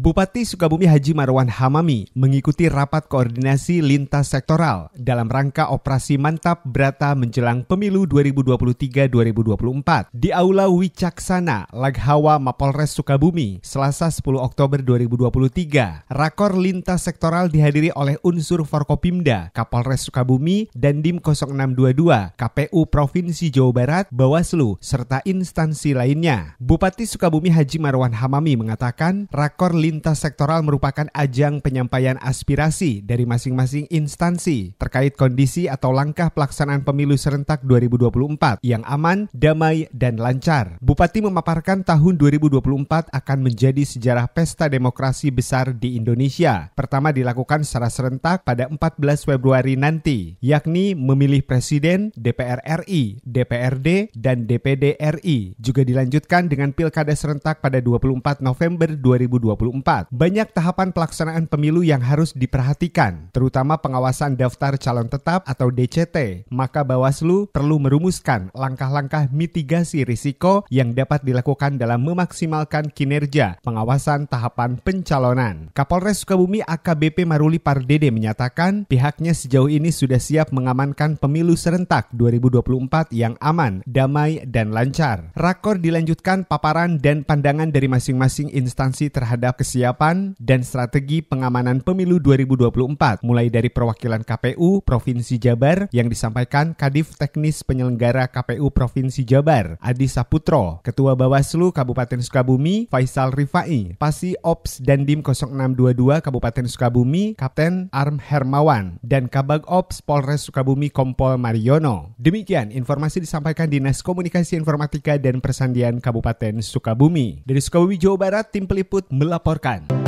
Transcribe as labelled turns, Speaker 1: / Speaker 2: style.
Speaker 1: Bupati Sukabumi Haji Marwan Hamami mengikuti rapat koordinasi lintas sektoral dalam rangka operasi mantap berata menjelang pemilu 2023-2024 di Aula Wicaksana, Laghawa, Mapolres Sukabumi, Selasa 10 Oktober 2023. Rakor lintas sektoral dihadiri oleh unsur Forkopimda, Kapolres Sukabumi, dan Dim 0622, KPU Provinsi Jawa Barat, Bawaslu, serta instansi lainnya. Bupati Sukabumi Haji Marwan Hamami mengatakan rakor lintas lintas sektoral merupakan ajang penyampaian aspirasi dari masing-masing instansi terkait kondisi atau langkah pelaksanaan pemilu serentak 2024 yang aman, damai, dan lancar. Bupati memaparkan tahun 2024 akan menjadi sejarah pesta demokrasi besar di Indonesia. Pertama dilakukan secara serentak pada 14 Februari nanti, yakni memilih Presiden, DPR RI, DPRD, dan DPD RI. Juga dilanjutkan dengan pilkada serentak pada 24 November 2024 2024. Banyak tahapan pelaksanaan pemilu yang harus diperhatikan, terutama pengawasan daftar calon tetap atau DCT. Maka Bawaslu perlu merumuskan langkah-langkah mitigasi risiko yang dapat dilakukan dalam memaksimalkan kinerja pengawasan tahapan pencalonan. Kapolres Sukabumi AKBP Maruli Pardede menyatakan pihaknya sejauh ini sudah siap mengamankan pemilu serentak 2024 yang aman, damai, dan lancar. Rakor dilanjutkan paparan dan pandangan dari masing-masing instansi terhadap kesehatan persiapan dan strategi pengamanan pemilu 2024, mulai dari perwakilan KPU Provinsi Jabar yang disampaikan Kadif Teknis Penyelenggara KPU Provinsi Jabar, Adi Saputro, Ketua Bawaslu Kabupaten Sukabumi, Faisal Rifai, Pasi Ops dan Dim 0622 Kabupaten Sukabumi, Kapten Arm Hermawan, dan Kabag Ops Polres Sukabumi Kompol Mariono. Demikian informasi disampaikan Dinas Komunikasi Informatika dan Persandian Kabupaten Sukabumi. Dari Sukabumi, Jawa Barat, tim peliput melaporkan 干。